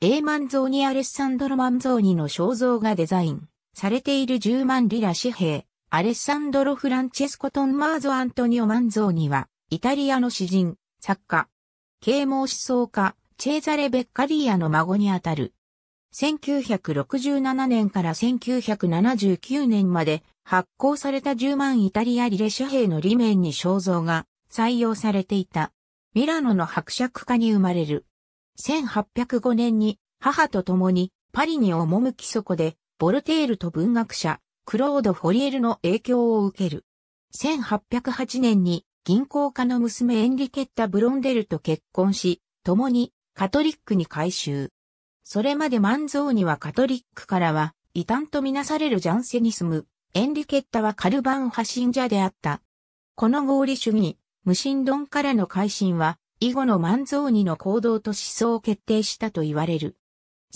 A マンゾーニ・アレッサンドロ・マンゾーニの肖像がデザインされている10万リラ紙幣、アレッサンドロ・フランチェスコ・トンマーゾ・アントニオ・マンゾーニは、イタリアの詩人、作家、啓蒙思想家、チェーザレ・ベッカリーヤの孫にあたる。1967年から1979年まで発行された10万イタリアリレ紙幣の裏面に肖像が採用されていた。ミラノの伯爵家に生まれる。1805年に母と共にパリに赴きそこで、ボルテールと文学者、クロード・フォリエルの影響を受ける。1808年に銀行家の娘エンリケッタ・ブロンデルと結婚し、共にカトリックに改修。それまで万蔵にはカトリックからは異端とみなされるジャンセニスム、エンリケッタはカルバン派信者であった。この合理主義、無神論からの改心は以後の万蔵にの行動と思想を決定したと言われる。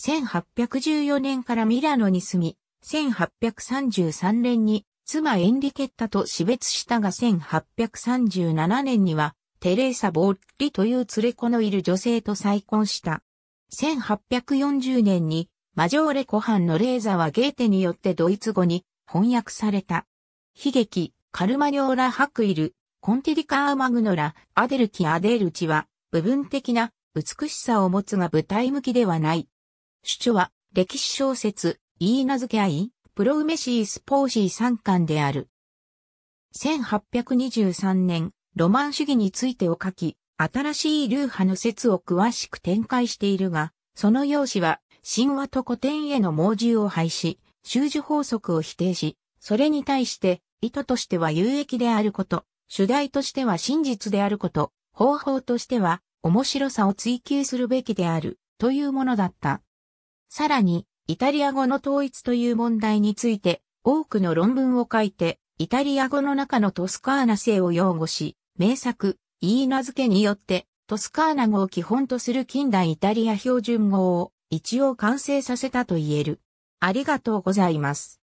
1814年からミラノに住み、1833年に妻エンリケッタと死別したが1837年にはテレーサ・ボッリという連れ子のいる女性と再婚した。1840年にマジョーレ湖畔のレーザはゲーテによってドイツ語に翻訳された。悲劇、カルマニョーラ・ハクイル、コンティリカーマグノラ、アデルキアデルチは、部分的な美しさを持つが舞台向きではない。主張は、歴史小説、イーナズけ合イ、プロウメシースポーシー三巻である。1823年、ロマン主義についてを書き、新しい流派の説を詳しく展開しているが、その用紙は、神話と古典への猛獣を廃止、修樹法則を否定し、それに対して、意図としては有益であること、主題としては真実であること、方法としては面白さを追求するべきであるというものだった。さらに、イタリア語の統一という問題について多くの論文を書いて、イタリア語の中のトスカーナ性を擁護し、名作、言い名付けによってトスカーナ語を基本とする近代イタリア標準語を一応完成させたと言える。ありがとうございます。